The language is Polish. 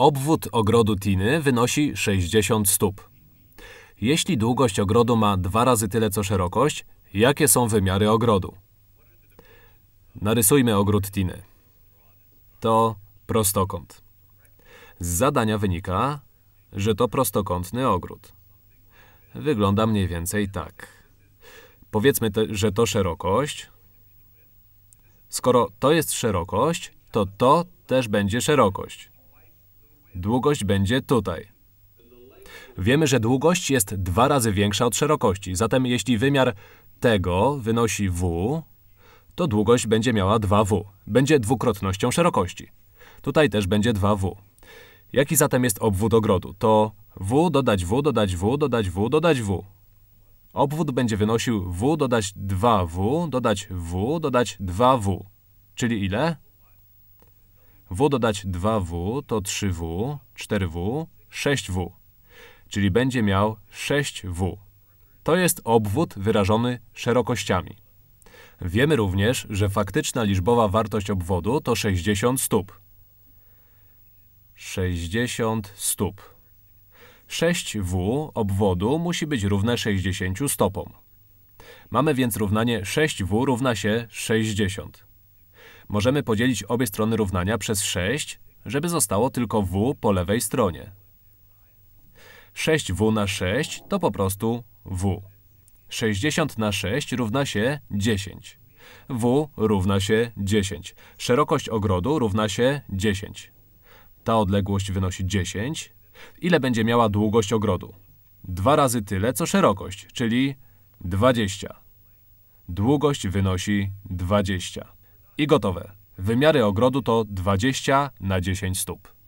Obwód ogrodu Tiny wynosi 60 stóp. Jeśli długość ogrodu ma dwa razy tyle co szerokość, jakie są wymiary ogrodu? Narysujmy ogród Tiny. To prostokąt. Z zadania wynika, że to prostokątny ogród. Wygląda mniej więcej tak. Powiedzmy, te, że to szerokość. Skoro to jest szerokość, to to też będzie szerokość. Długość będzie tutaj. Wiemy, że długość jest dwa razy większa od szerokości, zatem jeśli wymiar tego wynosi w, to długość będzie miała 2w. Będzie dwukrotnością szerokości. Tutaj też będzie 2w. Jaki zatem jest obwód ogrodu? To w dodać w dodać w dodać w dodać w. Obwód będzie wynosił w dodać 2w dodać w dodać 2w. Czyli ile? W dodać 2W to 3W, 4W, 6W. Czyli będzie miał 6W. To jest obwód wyrażony szerokościami. Wiemy również, że faktyczna liczbowa wartość obwodu to 60 stóp. 60 stóp. 6w obwodu musi być równe 60 stopom. Mamy więc równanie 6w równa się 60 możemy podzielić obie strony równania przez 6, żeby zostało tylko w po lewej stronie. 6w na 6 to po prostu w. 60 na 6 równa się 10. w równa się 10. Szerokość ogrodu równa się 10. Ta odległość wynosi 10. Ile będzie miała długość ogrodu? Dwa razy tyle, co szerokość, czyli 20. Długość wynosi 20. I gotowe. Wymiary ogrodu to 20 na 10 stóp.